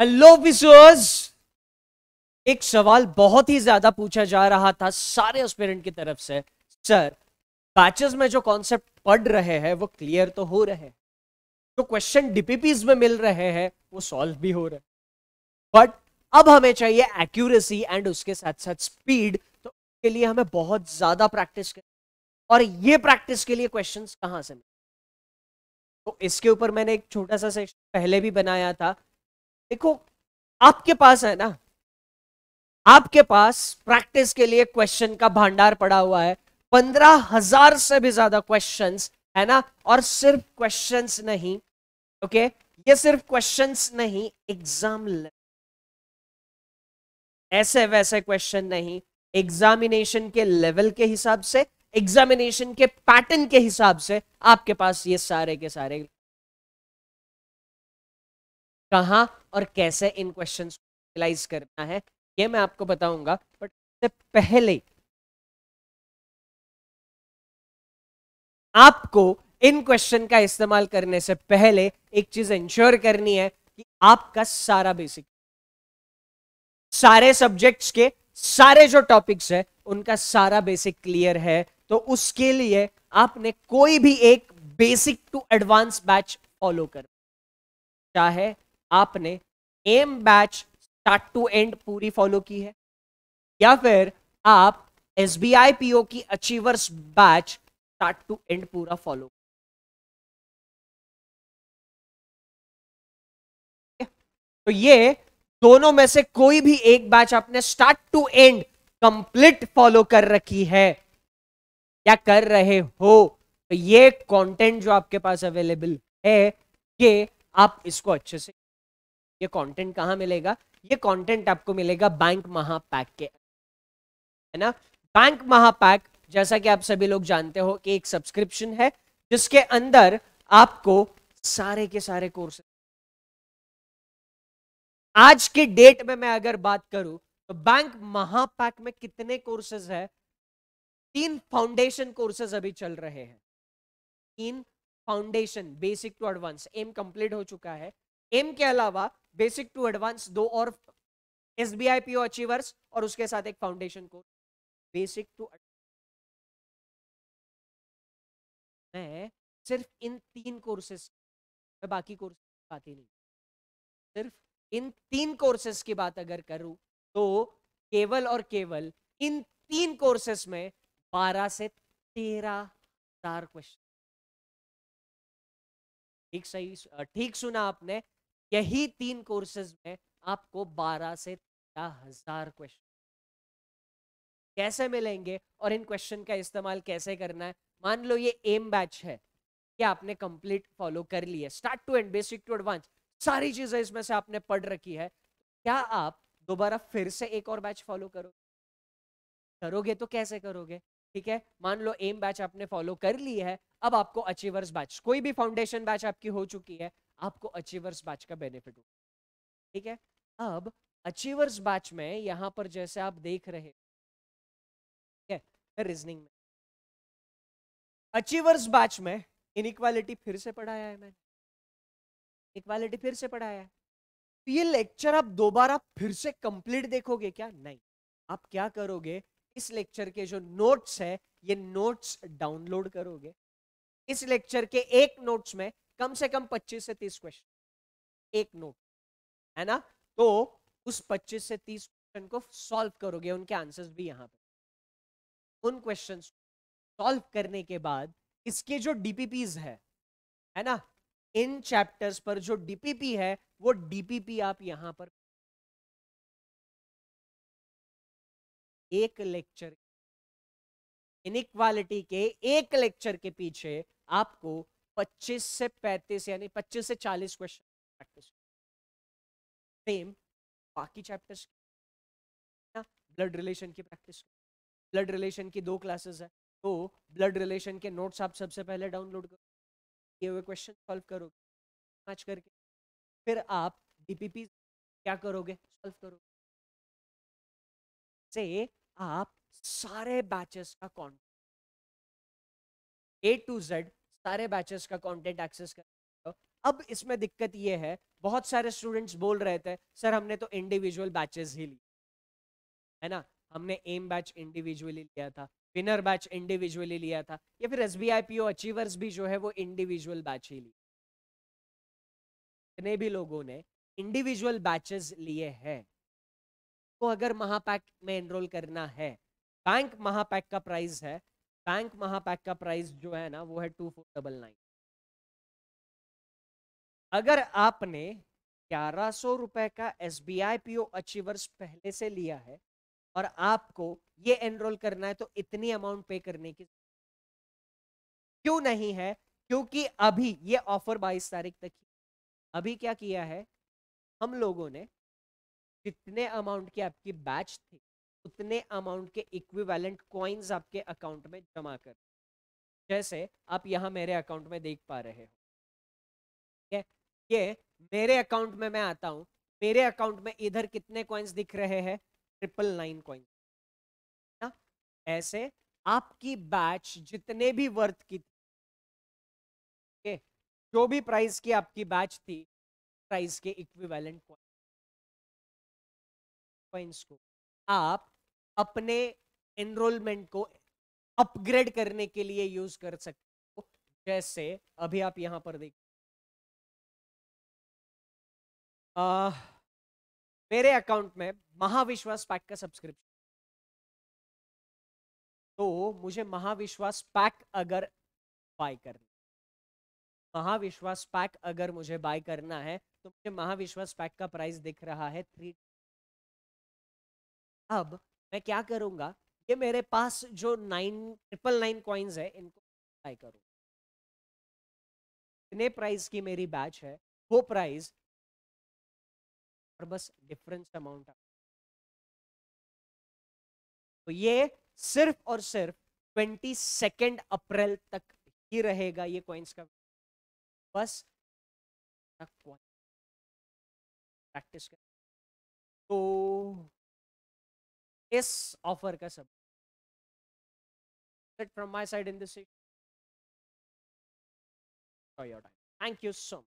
Hello विजुअर्स एक सवाल बहुत ही ज्यादा पूछा जा रहा था सारे एस्पिरेंट की तरफ से सर बैचेस में जो कॉन्सेप्ट पढ़ रहे हैं वो क्लियर तो हो रहे हैं जो क्वेश्चन डीपीपीज में मिल रहे हैं वो सॉल्व भी हो रहे हैं बट अब हमें चाहिए एक्यूरेसी एंड उसके साथ साथ स्पीड तो उसके लिए हमें बहुत ज्यादा प्रैक्टिस कर और ये प्रैक्टिस के लिए क्वेश्चन कहाँ से मिले तो इसके ऊपर मैंने एक छोटा सा सेक्शन पहले भी बनाया था देखो आपके पास है ना आपके पास प्रैक्टिस के लिए क्वेश्चन का भंडार पड़ा हुआ है पंद्रह हजार से भी ज्यादा क्वेश्चंस है ना और सिर्फ क्वेश्चंस नहीं ओके ये सिर्फ क्वेश्चंस नहीं एग्जाम ऐसे वैसे क्वेश्चन नहीं एग्जामिनेशन के लेवल के हिसाब से एग्जामिनेशन के पैटर्न के हिसाब से आपके पास ये सारे के सारे कहा और कैसे इन क्वेश्चन को करना है ये मैं आपको बताऊंगा बट उससे पहले आपको इन क्वेश्चन का इस्तेमाल करने से पहले एक चीज इंश्योर करनी है कि आपका सारा बेसिक सारे सब्जेक्ट्स के सारे जो टॉपिक्स है उनका सारा बेसिक क्लियर है तो उसके लिए आपने कोई भी एक basic to advance batch follow कर चाहे आपने M batch start to end पूरी फॉलो की है या फिर आप S B I P O की achievers batch start to end पूरा फॉलो तो ये दोनों में से कोई भी एक बैच आपने start to end complete follow कर रखी है या कर रहे हो तो ये कंटेंट जो आपके पास अवेलेबल है ये आप इसको अच्छे से ये कंटेंट कहाँ मिलेगा ये कंटेंट आपको मिलेगा बैंक महापैक के है ना बैंक महापैक जैसा कि आप सभी लोग जानते हो कि एक सब्सक्रिप्शन है जिसके अंदर आपको सारे के सारे कोर्स आज की डेट में मैं अगर बात करूं तो बैंक महापैक में कितने कोर्सेज है तीन फाउंडेशन कोर्सेज अभी चल रहे हैं तीन foundation basic to advance M complete हो चुका है एम के अलावा बेसिक टू एडवांस दो और S B I P O achievers और उसके साथ एक फाउंडेशन कोर्स बेसिक टू मैं सिर्फ इन तीन कोर्सेस मैं बाकी कोर्स बात ही नहीं सिर्फ इन तीन कोर्सेस की बात अगर करूं तो केवल और केवल इन तीन कोर्सेस में बारह से तेरह हजार क्वेश्चन ठीक सही ठीक सुना आपने यही तीन कोर्सेज में आपको बारह से तेरह हजार क्वेश्चन कैसे मिलेंगे और इन क्वेश्चन का इस्तेमाल कैसे करना है मान लो ये एम बैच है कि आपने कंप्लीट फॉलो कर लिया start to end basic to advance सारी चीजें इसमें से आपने पढ़ रखी है क्या आप दोबारा फिर से एक और बैच फॉलो करोगे करोगे तो कैसे करोगे ठीक है मान लो एम बैच आपने फॉलो कर ली है अब आपको अचीवर्स बैच कोई भी फाउंडेशन बैच आपकी हो चुकी है आपको अचीवर्स बैच का बेनिफिट होगा ठीक है अब अचीवर्स बैच में यहाँ पर जैसे आप देख रहे ठीक रीजनिंग में अचीवर्स बैच में इनइक्वालिटी फिर से पढ़ाया है मैंने इक्वालिटी फिर से पढ़ाया है तो ये लेक्चर आप दोबारा फिर से कंप्लीट देखोगे क्या नहीं आप क्या करोगे इस लेक्चर के जो नोट्स है ये नोट्स डाउनलोड करोगे इस लेक्चर के एक नोट्स में कम से कम 25 से 30 क्वेश्चन एक नोट है ना तो उस 25 से 30 क्वेश्चन को सॉल्व करोगे उनके आंसर्स भी यहाँ पे उन क्वेश्चन सॉल्व करने के बाद इसके जो डीपीपीज है है ना इन चैप्टर्स पर जो डीपीपी है वो डीपीपी आप यहाँ पर एक लेक्चर इनक्वालिटी के एक लेक्चर के पीछे आपको पच्चीस से पैंतीस यानी पच्चीस से चालीस क्वेश्चन प्रैक्टिस सेम बाकी चैप्टर्स ब्लड रिलेशन की प्रैक्टिस ब्लड रिलेशन की दो क्लासेस है तो ब्लड रिलेशन के नोट्स आप सबसे पहले डाउनलोड करो ये हुए क्वेश्चन सॉल्व करोगे मैच करके फिर आप डी क्या करोगे सॉल्व करोगे से आप सारे बैचेस का कॉन्ट ए टू जेड सारे बैचेस का कंटेंट एक्सेस कर सकते हो अब इसमें दिक्कत ये है बहुत सारे स्टूडेंट्स बोल रहे थे सर हमने तो इंडिविजुअल बैचेस ही लिए है ना हमने एम बैच इंडिविजुअली लिया था विनर बैच इंडिविजुअली लिया था या फिर S B I P O achievers भी जो है वो इंडिविजुअल बैच ही लिए इतने भी लोगों ने इंडिविजुअल बैचेस लिए हैं तो अगर महापैक में एनरोल करना है बैंक महापैक का प्राइस है बैंक महापैक का प्राइस जो है ना वो है टू फोर डबल नाइन अगर आपने ग्यारह सौ रुपए का S B I P O achievers पहले से लिया है और आपको ये एनरोल करना है तो इतनी अमाउंट पे करने की क्यों नहीं है क्योंकि अभी ये ऑफर 22 तारीख तक अभी क्या किया है हम लोगों ने जितने अमाउंट की आपकी बैच थी उतने अमाउंट के इक्विवेलेंट कॉइन्स आपके अकाउंट में जमा कर जैसे आप यहाँ मेरे अकाउंट में देख पा रहे हो ये, ये मेरे अकाउंट में मैं आता हूँ मेरे अकाउंट में इधर कितने कॉइन्स दिख रहे हैं ट्रिपल नाइन कॉइन्स ना ऐसे आपकी बैच जितने भी वर्थ की थी ये, जो भी प्राइस की आपकी बैच थी प्राइस के इक्विवेलेंट कॉइन्स को आप अपने एनरोलमेंट को अपग्रेड करने के लिए यूज कर सकते हो जैसे अभी आप यहां पर देखिए मेरे अकाउंट में महाविश्वास पैक का सब्सक्रिप्शन तो मुझे महाविश्वास पैक अगर बाय करना महाविश्वास पैक अगर मुझे बाय करना है तो मुझे महाविश्वास पैक का प्राइस दिख रहा है थ्री अब मैं क्या करूंगा ये मेरे पास जो नाइन ट्रिपल नाइन कॉइन्स है इनको बाई करूँ इतने प्राइस की मेरी बैच है वो प्राइस और बस डिफरेंस अमाउंट तो ये सिर्फ और सिर्फ ट्वेंटी सेकेंड अप्रैल तक ही रहेगा ये कॉइन्स का बस प्रैक्टिस कर तो इस ऑफर का सब it from my side in this for oh, your time. Thank you so much.